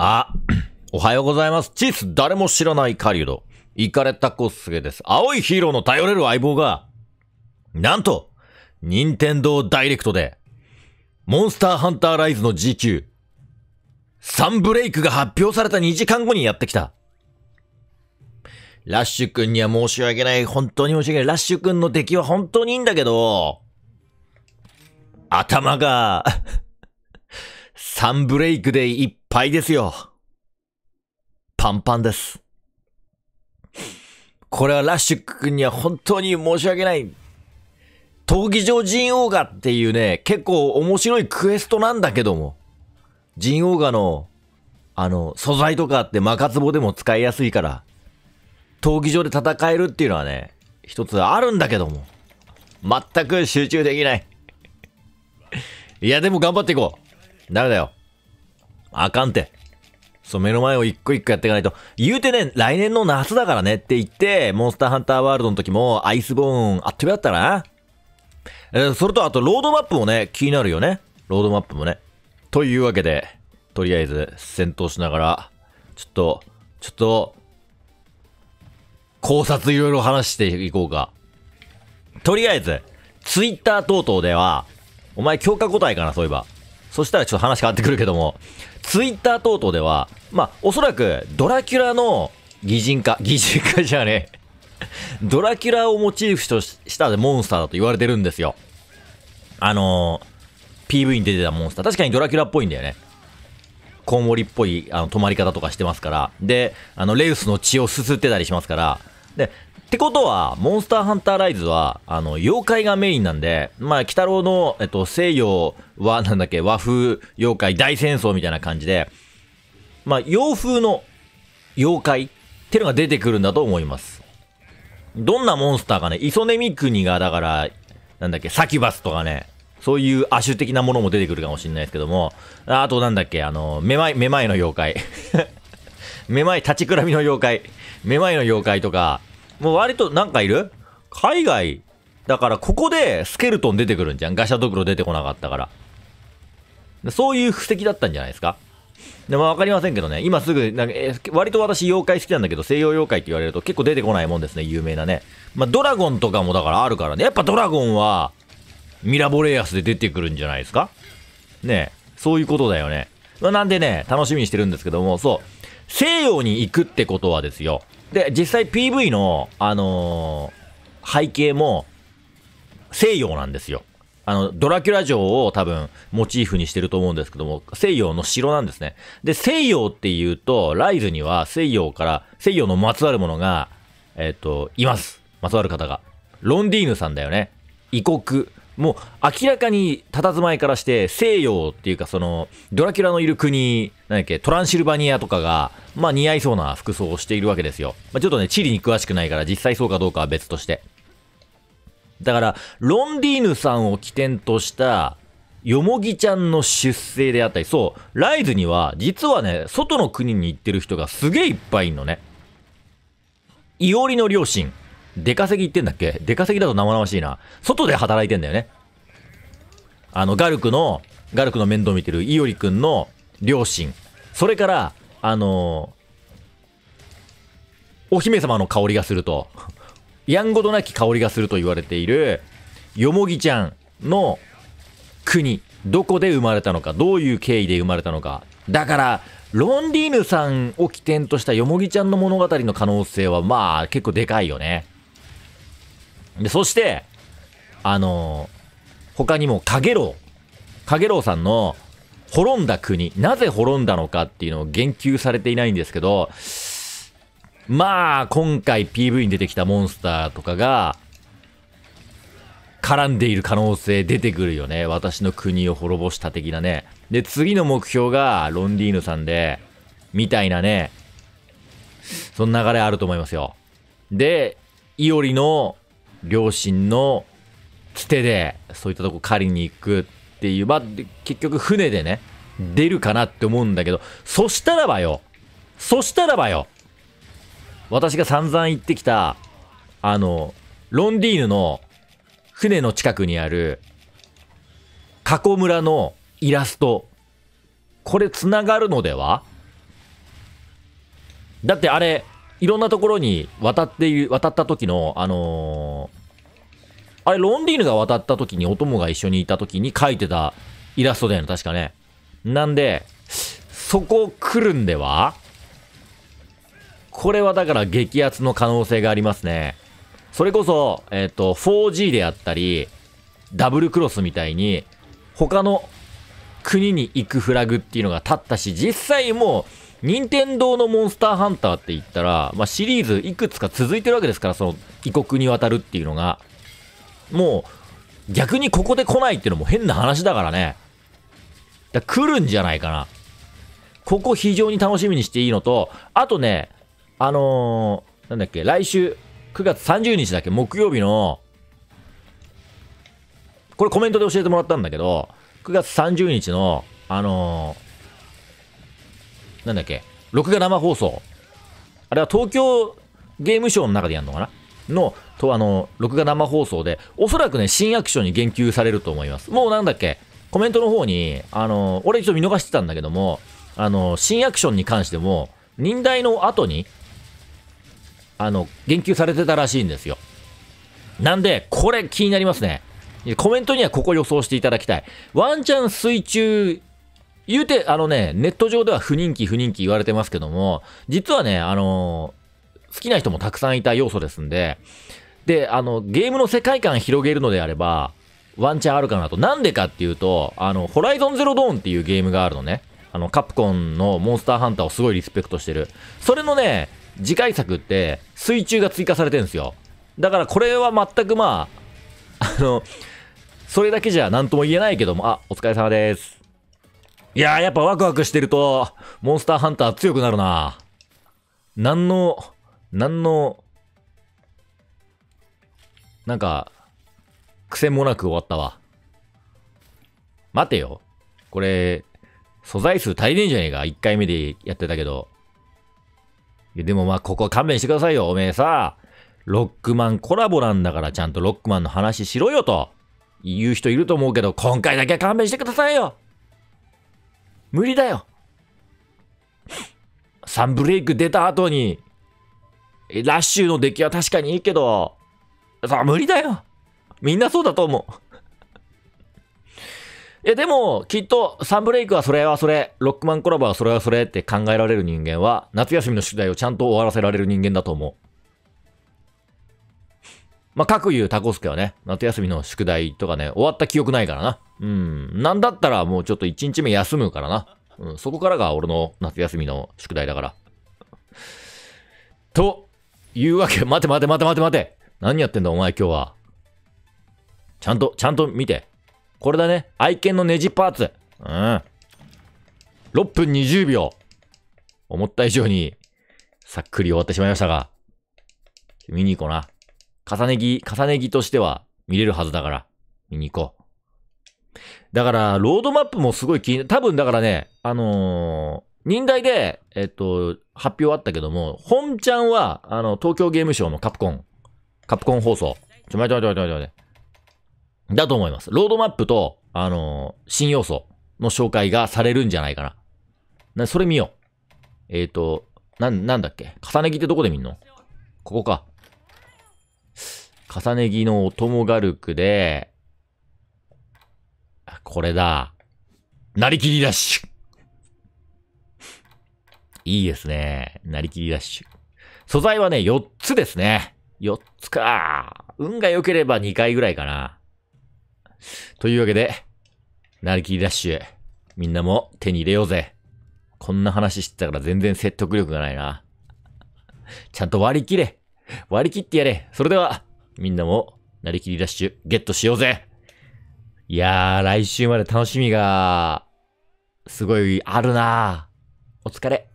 あ、おはようございます。チース、誰も知らない狩人。イカれたコスゲです。青いヒーローの頼れる相棒が、なんと、任天堂ダイレクトで、モンスターハンターライズの GQ、サンブレイクが発表された2時間後にやってきた。ラッシュ君には申し訳ない。本当に申し訳ない。ラッシュ君の出来は本当にいいんだけど、頭が 3ブレイクでいっぱいですよ。パンパンです。これはラッシュ君には本当に申し訳ない。闘技場ジンオガっていうね、結構面白いクエストなんだけども。ジンオガの、あの、素材とかってマカツボでも使いやすいから、闘技場で戦えるっていうのはね、一つあるんだけども。全く集中できない。いや、でも頑張っていこう。ダメだよ。あかんって。そう、目の前を一個一個やっていかないと。言うてね、来年の夏だからねって言って、モンスターハンターワールドの時も、アイスボーン、あっという間だったな。えー、それと、あと、ロードマップもね、気になるよね。ロードマップもね。というわけで、とりあえず、戦闘しながら、ちょっと、ちょっと、考察いろいろ話していこうか。とりあえず、ツイッター等々では、お前強化個体かな、そういえば。そしたらちょっと話変わってくるけども、ツイッター等々では、まあ、おそらくドラキュラの擬人化、擬人化じゃねえ。ドラキュラをモチーフとしたモンスターだと言われてるんですよ。あのー、PV に出てたモンスター。確かにドラキュラっぽいんだよね。コウモリっぽいあの止まり方とかしてますから。で、あの、レウスの血をすすってたりしますから。で、ってことは、モンスターハンターライズは、あの、妖怪がメインなんで、まあ、鬼太郎の、えっと、西洋は、なんだっけ、和風妖怪大戦争みたいな感じで、まあ、洋風の妖怪ってのが出てくるんだと思います。どんなモンスターがね、イソネミクニが、だから、なんだっけ、サキュバスとかね、そういう亜種的なものも出てくるかもしれないですけども、あとなんだっけ、あの、めまい、めまいの妖怪。めまい、立ちくらみの妖怪。めまいの妖怪とか、もう割となんかいる海外。だからここでスケルトン出てくるんじゃん。ガシャドクロ出てこなかったから。そういう布石だったんじゃないですかでも分かりませんけどね、今すぐ、なんかえー、割と私、妖怪好きなんだけど、西洋妖怪って言われると結構出てこないもんですね、有名なね。まあ、ドラゴンとかもだからあるからね、やっぱドラゴンは、ミラボレアスで出てくるんじゃないですかねそういうことだよね。まあ、なんでね、楽しみにしてるんですけども、そう、西洋に行くってことはですよ、で、実際 PV の、あのー、背景も、西洋なんですよ。あの、ドラキュラ城を多分、モチーフにしてると思うんですけども、西洋の城なんですね。で、西洋っていうと、ライズには西洋から、西洋のまつわるものが、えっ、ー、と、います。まつわる方が。ロンディーヌさんだよね。異国。もう明らかに佇まいからして西洋っていうかそのドラキュラのいる国何だっけトランシルバニアとかがまあ、似合いそうな服装をしているわけですよ。まあ、ちょっとね、地理に詳しくないから実際そうかどうかは別として。だから、ロンディーヌさんを起点とした、よもぎちゃんの出生であったり、そう、ライズには、実はね、外の国に行ってる人がすげえいっぱいいんのね。イオリの両親。出稼ぎ行ってんだっけ出稼ぎだと生々しいな。外で働いてんだよね。あの、ガルクの、ガルクの面倒見てるイオリくんの両親。それから、あのお姫様の香りがすると、やんごとなき香りがすると言われている、よもぎちゃんの国、どこで生まれたのか、どういう経緯で生まれたのか。だから、ロンリーヌさんを起点としたよもぎちゃんの物語の可能性は、まあ、結構でかいよね。で、そして、あのー、他にも、かげろう。かげろうさんの、滅んだ国、なぜ滅んだのかっていうのを言及されていないんですけど、まあ、今回 PV に出てきたモンスターとかが、絡んでいる可能性出てくるよね。私の国を滅ぼした的なね。で、次の目標がロンディーヌさんで、みたいなね、その流れあると思いますよ。で、イオリの両親のつてで、そういったとこ狩りに行く。っていう、まあ、結局船でね、出るかなって思うんだけど、そしたらばよ、そしたらばよ、私が散々言ってきた、あの、ロンディーヌの船の近くにある、過去村のイラスト、これ繋がるのではだってあれ、いろんなところに渡って、渡った時の、あのーあれ、ロンリーヌが渡った時に、お供が一緒にいた時に描いてたイラストだよね、確かね。なんで、そこ来るんではこれはだから激アツの可能性がありますね。それこそ、えっ、ー、と、4G であったり、ダブルクロスみたいに、他の国に行くフラグっていうのが立ったし、実際もう、任天堂のモンスターハンターって言ったら、まあ、シリーズいくつか続いてるわけですから、その異国に渡るっていうのが。もう、逆にここで来ないっていうのも変な話だからね。だ来るんじゃないかな。ここ非常に楽しみにしていいのと、あとね、あのー、なんだっけ、来週、9月30日だっけ、木曜日の、これコメントで教えてもらったんだけど、9月30日の、あのー、なんだっけ、録画生放送。あれは東京ゲームショーの中でやるのかなの、と、あの、録画生放送で、おそらくね、新アクションに言及されると思います。もうなんだっけ、コメントの方に、あの、俺一応見逃してたんだけども、あの、新アクションに関しても、忍耐の後に、あの、言及されてたらしいんですよ。なんで、これ気になりますね。コメントにはここ予想していただきたい。ワンチャン水中、言うて、あのね、ネット上では不人気不人気言われてますけども、実はね、あの好きな人もたくさんいた要素ですんで、で、あの、ゲームの世界観広げるのであれば、ワンチャンあるかなと。なんでかっていうと、あの、ホライゾンゼロドーンっていうゲームがあるのね。あの、カプコンのモンスターハンターをすごいリスペクトしてる。それのね、次回作って水中が追加されてるんですよ。だからこれは全くまあ、あの、それだけじゃ何とも言えないけども、あ、お疲れ様です。いやーやっぱワクワクしてると、モンスターハンター強くなるな。何の何の、なんか、癖もなく終わったわ。待てよ。これ、素材数足りねえんじゃねえか。1回目でやってたけど。いや、でもまあ、ここは勘弁してくださいよ。おめえさ、ロックマンコラボなんだからちゃんとロックマンの話しろよと言う人いると思うけど、今回だけは勘弁してくださいよ。無理だよ。サンブレイク出た後に、ラッシュの出来は確かにいいけど、さあ無理だよ。みんなそうだと思う。い やでも、きっと、サンブレイクはそれはそれ、ロックマンコラボはそれはそれって考えられる人間は、夏休みの宿題をちゃんと終わらせられる人間だと思う。まあ、各言うタコスケはね、夏休みの宿題とかね、終わった記憶ないからな。うん。なんだったらもうちょっと1日目休むからな。うん。そこからが俺の夏休みの宿題だから。と言うわけ。待て待て待て待て待て。何やってんだお前今日は。ちゃんと、ちゃんと見て。これだね。愛犬のネジパーツ。うん。6分20秒。思った以上に、さっくり終わってしまいましたが。見に行こうな。重ね着、重ね着としては見れるはずだから。見に行こう。だから、ロードマップもすごい気に、多分だからね、あの忍耐で、えっと、発表あったけども、本ちゃんは、あの、東京ゲームショウのカプコン、カプコン放送。ちょ、待て待て待て待て待て。だと思います。ロードマップと、あのー、新要素の紹介がされるんじゃないかな。な、それ見よう。えっ、ー、と、な、なんだっけ重ね着ってどこで見んのここか。重ね着のお供がるくで、これだ。なりきりだしいいですね。なりきりダッシュ。素材はね、4つですね。4つか。運が良ければ2回ぐらいかな。というわけで、なりきりダッシュ。みんなも手に入れようぜ。こんな話してたから全然説得力がないな。ちゃんと割り切れ。割り切ってやれ。それでは、みんなも、なりきりダッシュ、ゲットしようぜ。いやー、来週まで楽しみが、すごいあるなお疲れ。